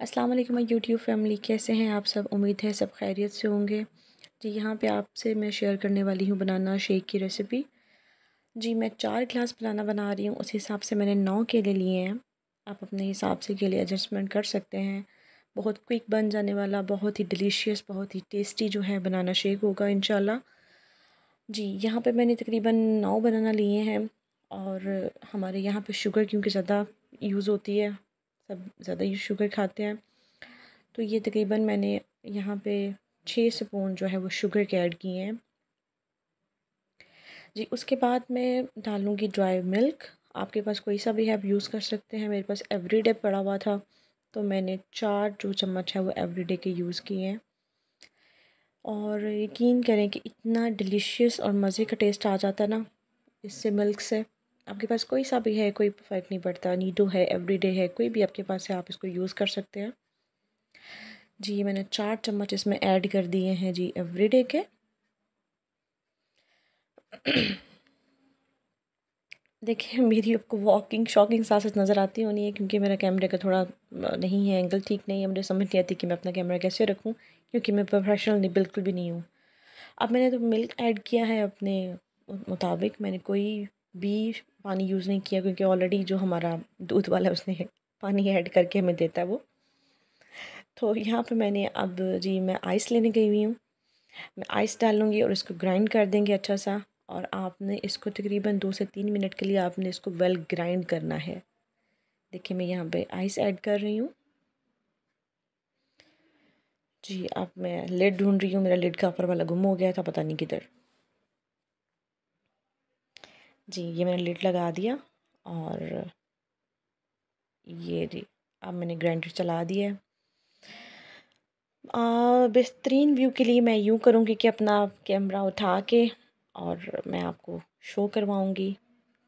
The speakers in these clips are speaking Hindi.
अस्सलाम वालेकुम यूट्यूब फैमिली कैसे हैं आप सब उम्मीद है सब खैरियत से होंगे जी यहाँ पे आपसे मैं शेयर करने वाली हूँ बनाना शेक की रेसिपी जी मैं चार गिलास बनाना बना रही हूँ उस हिसाब से मैंने नौ केले लिए हैं आप अपने हिसाब से केले एडजस्टमेंट कर सकते हैं बहुत क्विक बन जाने वाला बहुत ही डिलीशियस बहुत ही टेस्टी जो है बनाना शेक होगा इन जी यहाँ पर मैंने तकरीबन नौ बनाना लिए हैं और हमारे यहाँ पर शुगर क्योंकि ज़्यादा यूज़ होती है सब ज़्यादा ही शुगर खाते हैं तो ये तकरीबन मैंने यहाँ पे छः स्पून जो है वो शुगर के ऐड किए हैं जी उसके बाद मैं डालूँगी ड्राई मिल्क आपके पास कोई सा भी है आप यूज़ कर सकते हैं मेरे पास एवरीडे पड़ा हुआ था तो मैंने चार जो चम्मच है वो एवरीडे के यूज़ किए हैं और यकीन करें कि इतना डिलीशियस और मज़े का टेस्ट आ जाता है ना इससे मिल्क से आपके पास कोई सा भी है कोई फ़र्क नहीं पड़ता नीडो है एवरीडे है कोई भी आपके पास है आप इसको यूज़ कर सकते हैं जी मैंने चार चम्मच इसमें ऐड कर दिए हैं जी एवरीडे के देखिए मेरी आपको वॉकिंग शॉकिंग सासेस नज़र आती होनी है क्योंकि मेरा कैमरे का थोड़ा नहीं है एंगल ठीक नहीं है मुझे समझ नहीं आती कि मैं अपना कैमरा कैसे रखूँ क्योंकि मैं प्रोफेशनल नहीं बिल्कुल भी नहीं हूँ अब मैंने तो मिल्क ऐड किया है अपने मुताबिक मैंने कोई भी पानी यूज़ नहीं किया क्योंकि ऑलरेडी जो हमारा दूध वाला है उसने पानी ऐड करके हमें देता है वो तो यहाँ पे मैंने अब जी मैं आइस लेने गई हुई हूँ मैं आइस डाल लूँगी और इसको ग्राइंड कर देंगे अच्छा सा और आपने इसको तकरीबन दो से तीन मिनट के लिए आपने इसको वेल ग्राइंड करना है देखिए मैं यहाँ पे आइस ऐड कर रही हूँ जी अब मैं लेड ढूंढ रही हूँ मेरा लेड का ऊपर वाला गुम हो गया था पता नहीं किधर जी ये मैंने लिड लगा दिया और ये जी अब मैंने ग्राइंडर चला दिया है बेहतरीन व्यू के लिए मैं यूँ करूँगी कि अपना कैमरा उठा के और मैं आपको शो करवाऊँगी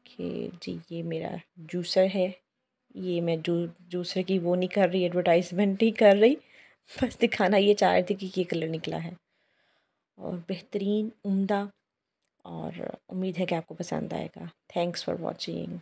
कि जी ये मेरा जूसर है ये मैं जू जूसर की वो नहीं कर रही एडवर्टाइजमेंट नहीं कर रही बस दिखाना ये चाह रही थी कि ये कलर निकला है और बेहतरीन उम्दा और उम्मीद है कि आपको पसंद आएगा थैंक्स फॉर वॉचिंग